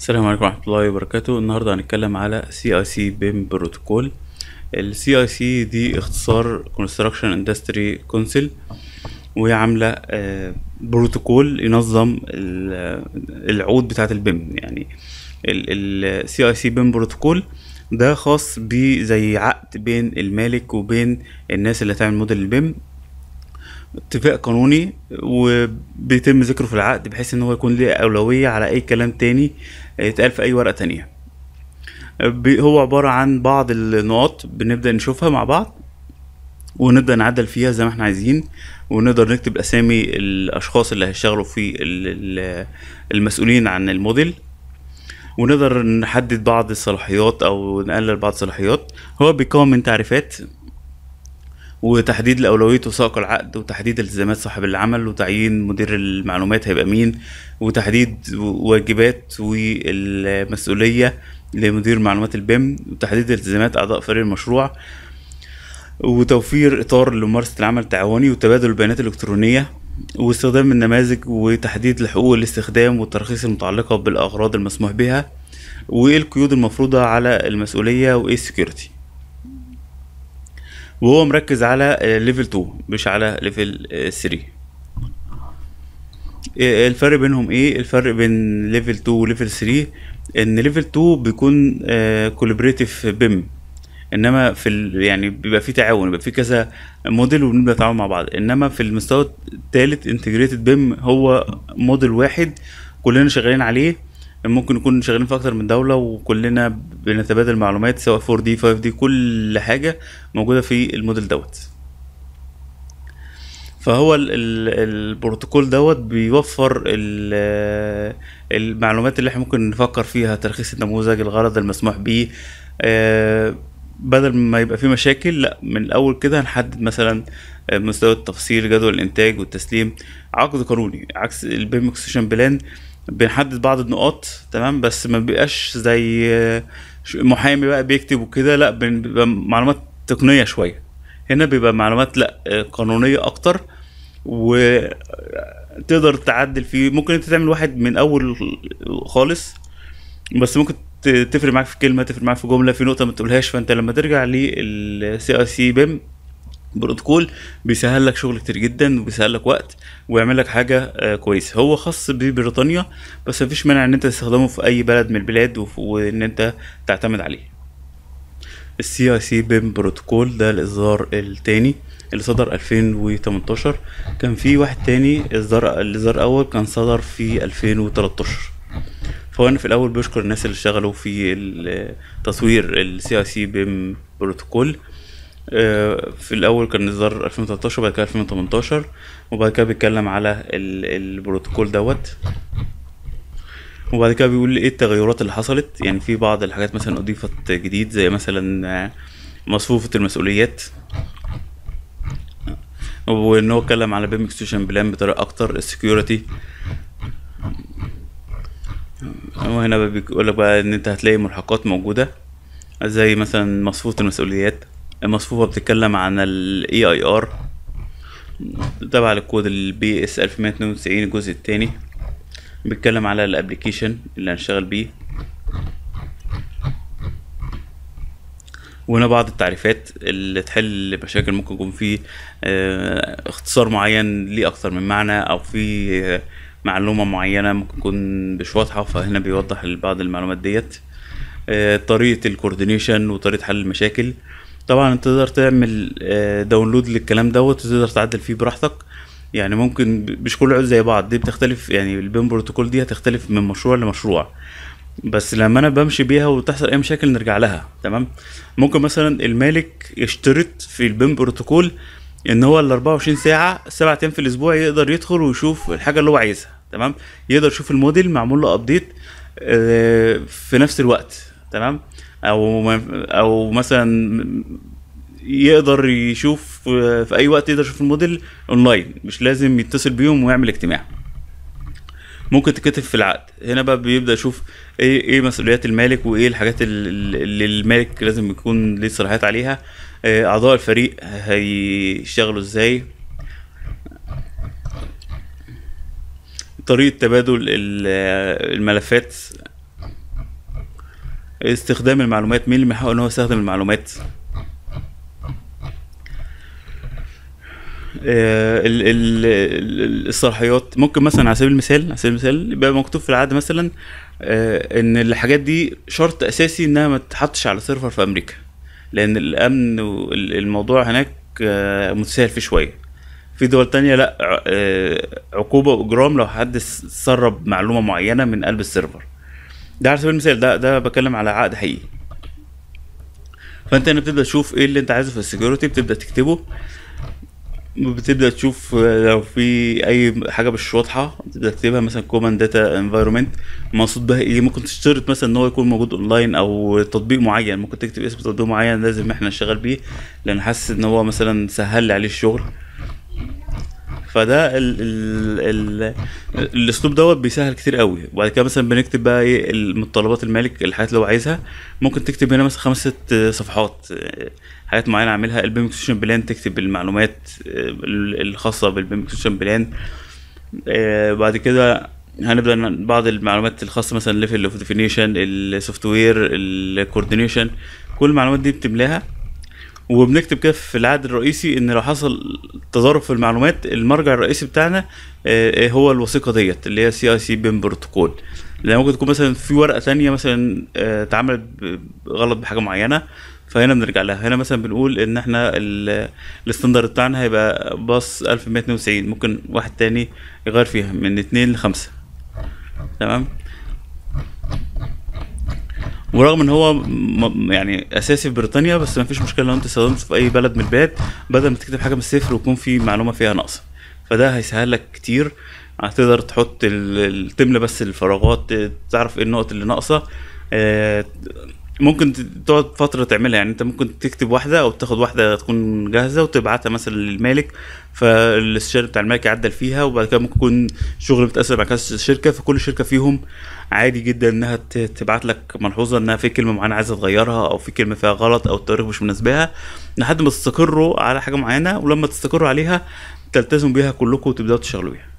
السلام عليكم ورحمة الله وبركاته النهاردة هنتكلم على CIC BIM بروتوكول ال CIC دي اختصار Construction Industry Council وهي عاملة آه، بروتوكول ينظم آه، العود بتاعة البيم يعني ال CIC BIM بروتوكول ده خاص بزي عقد بين المالك وبين الناس اللي هتعمل موديل البيم اتفاق قانوني وبيتم ذكره في العقد بحيث ان هو يكون ليه اولويه على اي كلام تاني يتقال في اي ورقه تانية هو عباره عن بعض النقاط بنبدا نشوفها مع بعض ونبدا نعدل فيها زي ما احنا عايزين ونقدر نكتب اسامي الاشخاص اللي هيشتغلوا في المسؤولين عن الموديل ونقدر نحدد بعض الصلاحيات او نقلل بعض الصلاحيات هو بيكون من تعريفات وتحديد الأولوية وسائق العقد وتحديد التزامات صاحب العمل وتعيين مدير المعلومات هيبقى مين وتحديد واجبات والمسؤولية لمدير معلومات البيم وتحديد التزامات أعضاء فريق المشروع وتوفير إطار لممارسة العمل التعاوني وتبادل البيانات الإلكترونية واستخدام النماذج وتحديد الحقوق الاستخدام والترخيص المتعلقة بالأغراض المسموح بها وإيه القيود المفروضة على المسؤولية وإيه السكيورتي وهو مركز على ليفل 2 مش على ليفل 3 الفرق بينهم ايه الفرق بين ليفل 2 وليفل 3 ان ليفل 2 بيكون كولابريتيف آه، بيم انما في يعني بيبقى في تعاون بيبقى في كذا موديل وبنبدا نتعاون مع بعض انما في المستوى الثالث انتجريتد بيم هو موديل واحد كلنا شغالين عليه ممكن نكون شغالين في اكتر من دوله وكلنا بنتبادل معلومات سواء 4 دي 5 دي كل حاجه موجوده في الموديل دوت فهو البروتوكول دوت بيوفر المعلومات اللي احنا ممكن نفكر فيها ترخيص النموذج الغرض المسموح بيه آه، بدل ما يبقى في مشاكل لا من الاول كده هنحدد مثلا آه، مستوى التفصيل جدول الانتاج والتسليم عقد قانوني عكس البيمكسيشن بلان بنحدد بعض النقاط تمام بس ما بيبقاش زي محامي بقى بيكتب وكده لا بيبقى معلومات تقنيه شويه هنا بيبقى معلومات لا قانونيه اكتر وتقدر تعدل فيه ممكن انت تعمل واحد من اول خالص بس ممكن تفرق معاك في كلمه تفرق معاك في جمله في نقطه ما تقولهاش فانت لما ترجع للسي اي سي بيم بروتوكول بيسهل لك شغل كتير جدا وبيسهل لك وقت ويعمل لك حاجه آه، كويسه هو خاص ببريطانيا بس مفيش مانع ان انت تستخدمه في اي بلد من البلاد وان انت تعتمد عليه السي اي سي بيم بروتوكول ده الاصدار التاني اللي صدر 2018 كان في واحد تاني اصدار الاصدار الاول كان صدر في 2013 فانا في الاول بشكر الناس اللي اشتغلوا في آه، تصوير السي اي سي بيم بروتوكول آه، في الاول كان اصدار 2013 وبعد كده 2018 وبعد كده بيتكلم على البروتوكول دوت وبعد كده بيقول ايه التغيرات اللي حصلت يعني في بعض الحاجات مثلا اضيفت جديد زي مثلا مصفوفة المسؤوليات وان هو اتكلم على بيم اكستوشن بلان بطريقه اكتر السكيورتي وهنا بيقول لك بقى ان انت هتلاقي ملحقات موجوده زي مثلا مصفوفة المسؤوليات مصفوفه بتتكلم عن الاي اي ار تبع الكود البي اس 1192 الجزء الثاني بيتكلم على الابلكيشن اللي هنشتغل بيه وهنا بعض التعريفات اللي تحل مشاكل ممكن يكون في آه، اختصار معين ليه اكتر من معنى او في آه، معلومه معينه ممكن تكون مش واضحه فهنا بيوضح بعض المعلومات ديت آه، طريقه الكوردينيشن وطريقه حل المشاكل طبعا انت تقدر تعمل داونلود آه، للكلام دوت وتقدر تعدل فيه براحتك يعني ممكن مش كل عود زي بعض دي بتختلف يعني البيم بروتوكول دي هتختلف من مشروع لمشروع بس لما انا بمشي بيها وتحصل اي مشاكل نرجع لها تمام ممكن مثلا المالك يشترط في البيم بروتوكول ان هو ال 24 ساعه سبعة ايام في الاسبوع يقدر يدخل ويشوف الحاجه اللي هو عايزها تمام يقدر يشوف الموديل معمول له ابديت آه، في نفس الوقت تمام او او مثلا يقدر يشوف في اي وقت يقدر يشوف الموديل اونلاين مش لازم يتصل بيهم ويعمل اجتماع ممكن تتكتب في العقد هنا بقى بيبدا يشوف ايه ايه مسؤوليات المالك وايه الحاجات اللي المالك لازم يكون ليه صلاحيات عليها آه، اعضاء الفريق هيشتغلوا ازاي طريقه تبادل الملفات استخدام المعلومات مين اللي بيحاول ان هو يستخدم المعلومات آه، الصلاحيات ممكن مثلا على سبيل المثال على سبيل المثال يبقى مكتوب في العقد مثلا آه، ان الحاجات دي شرط اساسي انها ما تتحطش على سيرفر في امريكا لان الامن والموضوع هناك آه، متساهل فيه شويه في دول تانية لا عقوبة وإجرام لو حد سرب معلومة معينة من قلب السيرفر ده على سبيل المثال ده ده بتكلم على عقد حقيقي فانت هنا بتبدا تشوف ايه اللي انت عايزه في السكيورتي بتبدا تكتبه بتبدا تشوف لو في اي حاجه مش واضحه بتبدا تكتبها مثلا كومن داتا انفايرمنت مقصود بها ايه ممكن تشترط مثلا ان هو يكون موجود اونلاين او تطبيق معين ممكن تكتب اسم تطبيق معين لازم احنا نشتغل بيه لان حاسس ان هو مثلا سهل لي عليه الشغل فده ال ال ال الاسلوب دوت بيسهل كتير قوي وبعد كده مثلا بنكتب بقى ايه المتطلبات المالك الحاجات اللي هو عايزها ممكن تكتب هنا مثلا خمس ست صفحات آه، حاجات معينه اعملها البيمكسيشن بلان تكتب المعلومات آه، الخاصه بالبيمكسيشن بلان آه، بعد كده هنبدا بعض المعلومات الخاصه مثلا ليفل اوف ديفينيشن السوفت وير الكوردينيشن كل المعلومات دي بتملاها وبنكتب كده في العقد الرئيسي ان لو حصل تضارب في المعلومات المرجع الرئيسي بتاعنا آه، آه، هو الوثيقه ديت اللي هي سي اي سي بين بروتوكول لان ممكن تكون مثلا في ورقه تانية مثلا آه، اتعملت غلط بحاجه معينه فهنا بنرجع لها هنا مثلا بنقول ان احنا الستاندرد بتاعنا هيبقى باص 1192 ممكن واحد تاني يغير فيها من 2 ل 5 تمام ورغم ان هو يعني اساسي في بريطانيا بس ما فيش مشكله لو انت استخدمته في اي بلد من البلاد بدل ما تكتب حاجه من الصفر ويكون في معلومه فيها ناقصه فده هيسهل لك كتير هتقدر تحط ال... تملى بس الفراغات تعرف ايه النقط اللي ناقصه آه، ممكن تقعد فتره تعملها يعني انت ممكن تكتب واحده او تاخد واحده تكون جاهزه وتبعتها مثلا للمالك فالاستشاري بتاع المالك يعدل فيها وبعد كده ممكن يكون شغل متاثر مع كذا شركه فكل شركه فيهم عادي جدا انها تبعت لك ملحوظه انها في كلمه معينه عايزه تغيرها او في كلمه فيها غلط او التاريخ مش مناسبها لحد ما تستقروا على حاجه معينه ولما تستقروا عليها تلتزموا بيها كلكم وتبداوا تشتغلوا بيها